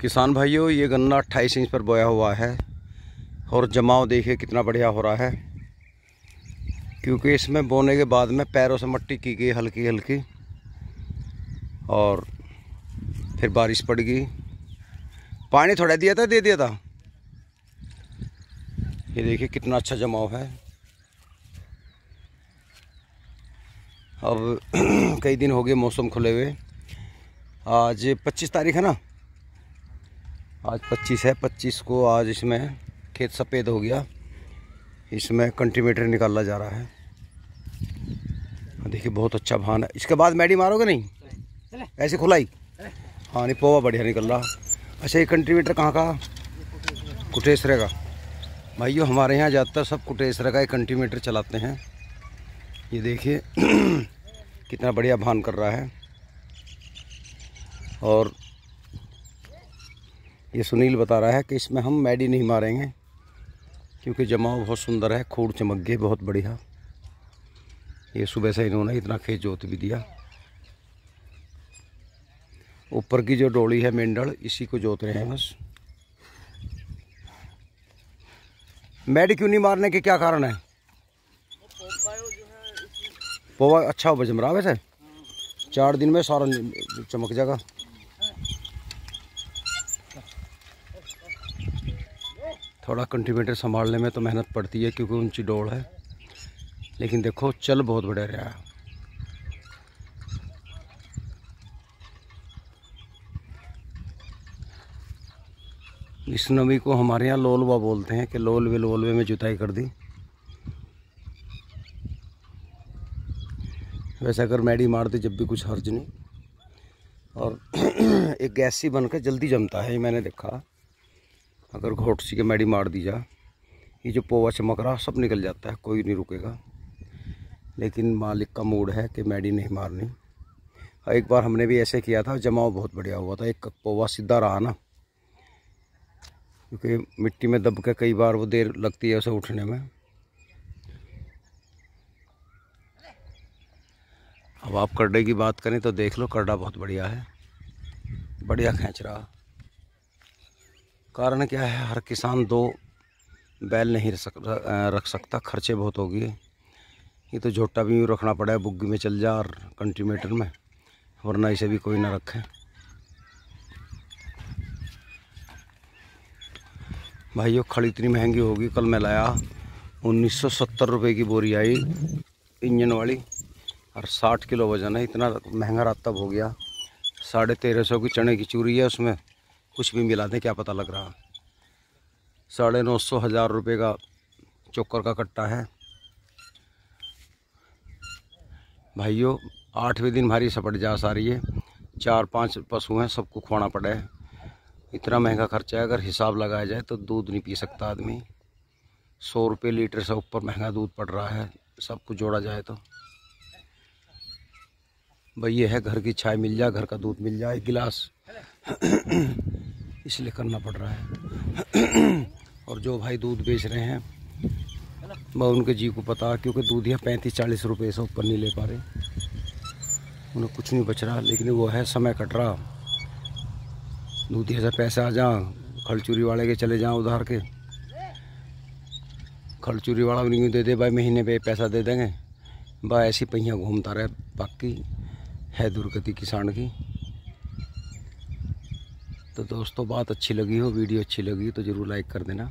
किसान भाइयों ये गन्ना अट्ठाईस इंच पर बोया हुआ है और जमाव देखिए कितना बढ़िया हो रहा है क्योंकि इसमें बोने के बाद में पैरों से मट्टी की गई हल्की हल्की और फिर बारिश पड़ गई पानी थोड़ा दिया था दे दिया था ये देखिए कितना अच्छा जमाव है अब कई दिन हो गए मौसम खुले हुए आज 25 तारीख है ना आज 25 है 25 को आज इसमें खेत सफ़ेद हो गया इसमें कंटीमीटर निकाला जा रहा है देखिए बहुत अच्छा भान है इसके बाद मैडी मारोगे नहीं ऐसे खुलाई हाँ नहीं पोवा बढ़िया निकल रहा अच्छा ये कंट्रीब्यूटर कहाँ का कुटेसरे का भाइयों हमारे यहाँ ज़्यादातर सब कुटेसरे का एक कंट्रीमीटर चलाते हैं ये देखिए कितना बढ़िया भान कर रहा है और ये सुनील बता रहा है कि इसमें हम मैडी नहीं मारेंगे क्योंकि जमाव बहुत सुंदर है खूड़ चमक गए बहुत बढ़िया ये सुबह से इन्होंने इतना खेत जोत भी दिया ऊपर की जो डोली है मेंढल इसी को जोत रहे हैं बस मैडी क्यों नहीं मारने के क्या कारण है पोवा अच्छा हो मरा वैसे चार दिन में सारा चमक जाएगा थोड़ा कंटीमीटर संभालने में तो मेहनत पड़ती है क्योंकि ऊंची डोड़ है लेकिन देखो चल बहुत बढ़िया रहा है इस नमी को हमारे यहाँ लोलवा बोलते हैं कि लोलवे लोलवे में जुताई कर दी वैसे अगर मैडी मार दी जब भी कुछ हर्ज नहीं और एक गैसी बनकर जल्दी जमता है ये मैंने देखा अगर घोट सी के मैडी मार दी जा ये जो पोवा चमक रहा सब निकल जाता है कोई नहीं रुकेगा लेकिन मालिक का मूड है कि मैडी नहीं मारनी एक बार हमने भी ऐसे किया था जमाव बहुत बढ़िया हुआ था एक पोवा सीधा रहा ना क्योंकि मिट्टी में दब के कई बार वो देर लगती है उसे उठने में अब आप करडे की बात करें तो देख लो करडा बहुत बढ़िया है बढ़िया खींच रहा कारण क्या है हर किसान दो बैल नहीं रख, रख सकता खर्चे बहुत हो गए ये तो झोटा भी रखना पड़ा है बुग्गी में चल जा और कंट्रीमीटर में वरना इसे भी कोई ना रखे भाइयों खड़ी इतनी महंगी होगी कल मैं लाया 1970 रुपए की बोरी आई इंजन वाली और 60 किलो वजन है इतना महंगा तब हो गया साढ़े तेरह सौ की चने की चूरी है उसमें कुछ भी मिला दें क्या पता लग रहा साढ़े नौ सौ हज़ार रुपये का चोकर का कट्टा है भाइयों आठवें दिन भारी सपट जा सा रही है चार पांच पशु हैं सबको खोना पड़े इतना महंगा खर्चा है अगर हिसाब लगाया जाए तो दूध नहीं पी सकता आदमी सौ रुपये लीटर से ऊपर महंगा दूध पड़ रहा है सबको जोड़ा जाए तो भाई ये है घर की छाय मिल जाए घर का दूध मिल जाए एक गिलास इसलिए करना पड़ रहा है और जो भाई दूध बेच रहे हैं मैं उनके जी को पता क्योंकि दूध यहाँ पैंतीस चालीस रुपये से ऊपर नहीं ले पा रहे उन्हें कुछ नहीं बच रहा लेकिन वो है समय कट रहा दूध से पैसा आ जा खड़चूरी वाले के चले जाओ उधार के खड़चूरी वाला भी नहीं दे दे भाई महीने पे पैसा दे देंगे भाई ऐसी पहियाँ घूमता रहे बाकी है दुर्गति किसान की तो दोस्तों बात अच्छी लगी हो वीडियो अच्छी लगी तो ज़रूर लाइक कर देना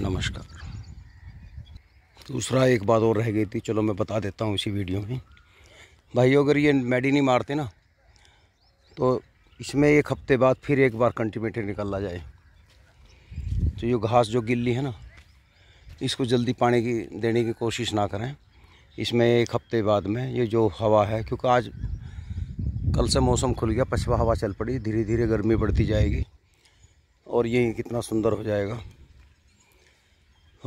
नमस्कार दूसरा एक बात और रह गई थी चलो मैं बता देता हूँ इसी वीडियो में भाई अगर ये मेडी नहीं मारते ना तो इसमें एक हफ्ते बाद फिर एक बार कंटीमेटर निकलना जाए तो ये घास जो गिल्ली है ना इसको जल्दी पानी की देने की कोशिश ना करें इसमें एक हफ्ते बाद में ये जो हवा है क्योंकि आज कल से मौसम खुल गया पछवा हवा चल पड़ी धीरे धीरे गर्मी बढ़ती जाएगी और ये कितना सुंदर हो जाएगा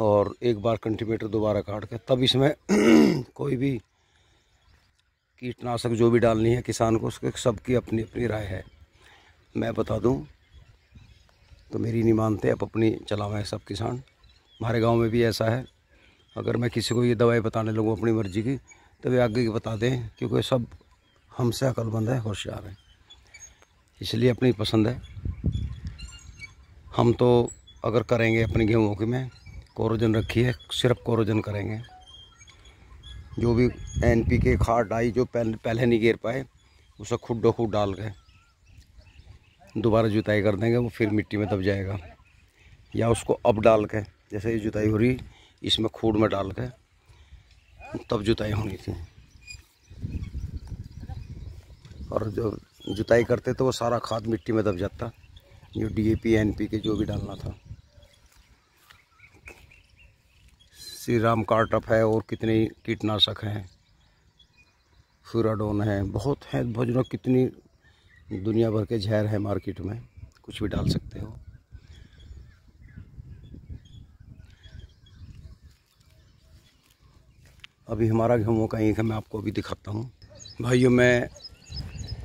और एक बार कंटीमीटर दोबारा काट के तब इसमें कोई भी कीटनाशक जो भी डालनी है किसान को उसके सबकी अपनी अपनी राय है मैं बता दूं तो मेरी नहीं मानते अब अपनी चलावा है सब किसान हमारे गांव में भी ऐसा है अगर मैं किसी को ये दवाई बताने लगूँ अपनी मर्ज़ी की तो वे आगे की बता दें क्योंकि सब हमसे अकलमंद है होशियार है इसलिए अपनी पसंद है हम तो अगर करेंगे अपने गेहूँ की में कोरोजन रखी है सिर्फ कोरोजन करेंगे जो भी एन पी के खाद डाई जो पहले पहले नहीं गिर पाए उसे खुद डाल के दोबारा जुताई कर देंगे वो फिर मिट्टी में दब जाएगा या उसको अब डाल के जैसे ये जुताई हो रही इसमें खूड में डाल के तब जुताई होनी थी और जो जुताई करते तो वो सारा खाद मिट्टी में दब जाता जो D A P N P के जो भी डालना था श्री राम कार्टअप है और कितने कीटनाशक हैं फ्यूराडोन है बहुत हैं भोजन कितनी दुनिया भर के जहर है मार्केट में कुछ भी डाल सकते हो अभी हमारा गेहूँ का एक है मैं आपको अभी दिखाता हूँ भाइयों मैं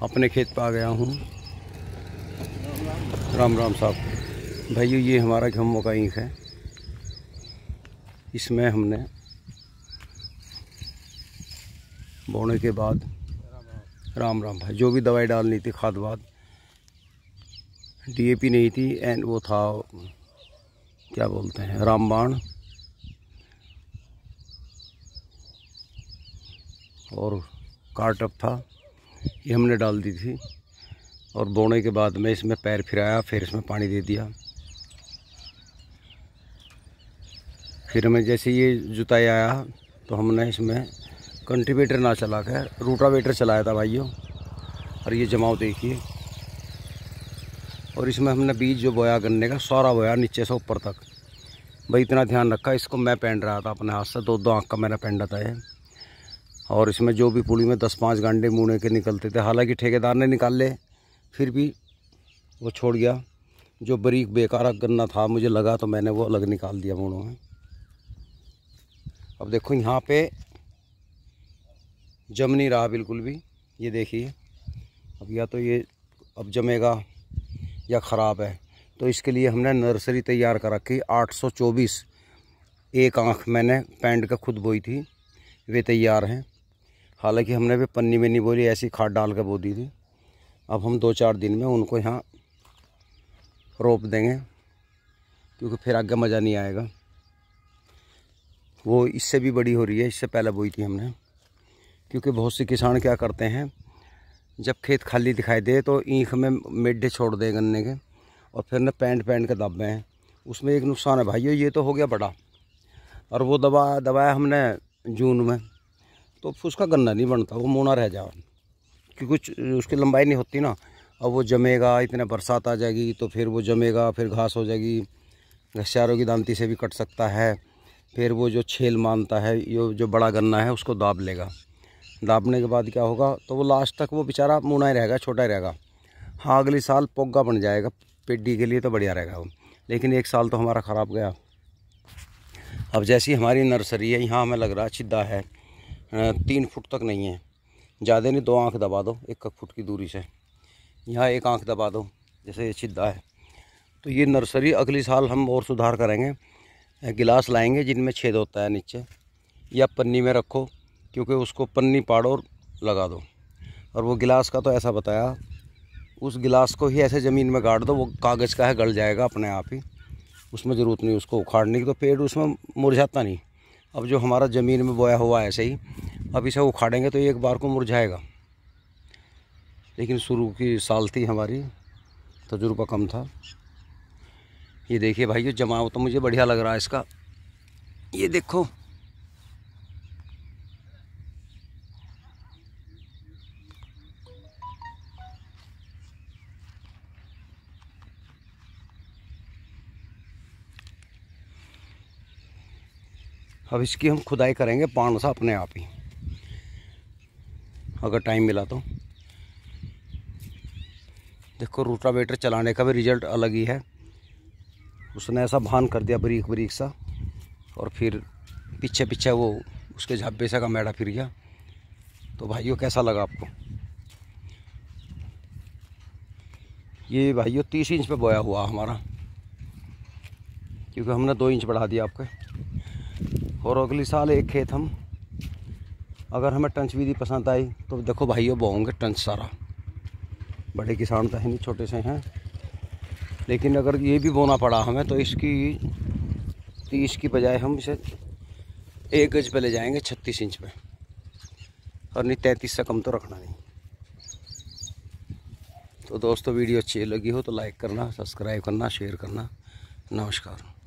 अपने खेत पर आ गया हूँ राम राम साहब भाइयों ये हमारा गेहूँ का ईख है इसमें हमने बोने के बाद राम राम भाई जो भी दवाई डालनी थी खाद वाद डीएपी नहीं थी एंड वो था क्या बोलते हैं रामबाण और कार्टअप था ये हमने डाल दी थी और बोने के बाद में इसमें पैर फिराया फिर इसमें पानी दे दिया फिर हमें जैसे ये जुताई आया तो हमने इसमें कंटीवेटर ना चला कर रूटावेटर चलाया था भाइयों और ये जमाव देखिए और इसमें हमने बीज जो बोया गन्ने का सारा बोया नीचे से ऊपर तक भाई इतना ध्यान रखा इसको मैं पहन रहा था अपने हाथ से दो दो आँख का मैंने पहन रहा था ये और इसमें जो भी पुली में दस पाँच गांडे मुड़े के निकलते थे हालांकि ठेकेदार ने निकाल ले फिर भी वो छोड़ गया जो बरीक बेकार गन्ना था मुझे लगा तो मैंने वो अलग निकाल दिया मुड़ों में अब देखो यहाँ पे जम नहीं रहा बिल्कुल भी ये देखिए अब या तो ये अब जमेगा या ख़राब है तो इसके लिए हमने नर्सरी तैयार कर रखी 824 एक आँख मैंने पैंट का खुद बोई थी वे तैयार हैं हालांकि हमने भी पन्नी में नहीं बोली ऐसी खाद डाल कर बो दी थी अब हम दो चार दिन में उनको यहाँ रोप देंगे क्योंकि फिर आगे मज़ा नहीं आएगा वो इससे भी बड़ी हो रही है इससे पहले बोई थी हमने क्योंकि बहुत से किसान क्या करते हैं जब खेत खाली दिखाई दे तो ईंख में मेढे छोड़ दें गन्ने के और फिर ना पैंट पैंट के दबे हैं उसमें एक नुकसान है भाइयों ये तो हो गया बड़ा और वो दबा दबाया हमने जून में तो उसका गन्ना नहीं बनता वो मोना रह जा क्योंकि कुछ उसकी लंबाई नहीं होती ना अब वो जमेगा इतना बरसात आ जाएगी तो फिर वो जमेगा फिर घास हो जाएगी घसारों की दांती से भी कट सकता है फिर वो जो छेल मानता है ये जो बड़ा गन्ना है उसको दाब लेगा दाबने के बाद क्या होगा तो वो लास्ट तक वो बेचारा मुना ही रहेगा छोटा ही रहेगा हाँ अगले साल पोग्गा बन जाएगा पेडी के लिए तो बढ़िया रहेगा वो लेकिन एक साल तो हमारा ख़राब गया अब जैसी हमारी नर्सरी है यहाँ हमें लग रहा छिद्दा है तीन फुट तक नहीं है ज़्यादा नहीं दो आँख दबा दो एक एक फुट की दूरी से यहाँ एक आँख दबा दो जैसे ये छिद्दा है तो ये नर्सरी अगले साल हम और सुधार करेंगे गिलास लाएंगे जिनमें छेद होता है नीचे या पन्नी में रखो क्योंकि उसको पन्नी पाड़ो और लगा दो और वो गिलास का तो ऐसा बताया उस गिलास को ही ऐसे ज़मीन में गाड़ दो वो कागज़ का है गल जाएगा अपने आप ही उसमें ज़रूरत नहीं उसको उखाड़ने की तो पेड़ उसमें मुरझाता नहीं अब जो हमारा ज़मीन में बोया हुआ है ऐसे ही अब इसे उखाड़ेंगे तो एक बार को मुरझाएगा लेकिन शुरू की साल थी हमारी तजुर्बा कम था ये देखिए भाई जो जमाव तो मुझे बढ़िया लग रहा है इसका ये देखो अब इसकी हम खुदाई करेंगे पान सा अपने आप ही अगर टाइम मिला तो देखो रोटावेटर चलाने का भी रिजल्ट अलग ही है उसने ऐसा भान कर दिया बरीक बरीक सा और फिर पीछे पीछे वो उसके झाबे से का मैडा फिर गया तो भाइयों कैसा लगा आपको ये भाइयों तीस इंच पे बोया हुआ हमारा क्योंकि हमने दो इंच बढ़ा दिया आपके और अगले साल एक खेत हम अगर हमें टंच विधि पसंद आई तो देखो भाइयों बोंगे टंच सारा बड़े किसान तो हैं नहीं छोटे से हैं लेकिन अगर ये भी बोना पड़ा हमें तो इसकी तीस की बजाय हम इसे एक गज पे ले जाएंगे छत्तीस इंच पे और नहीं तैंतीस से कम तो रखना नहीं तो दोस्तों वीडियो अच्छी लगी हो तो लाइक करना सब्सक्राइब करना शेयर करना नमस्कार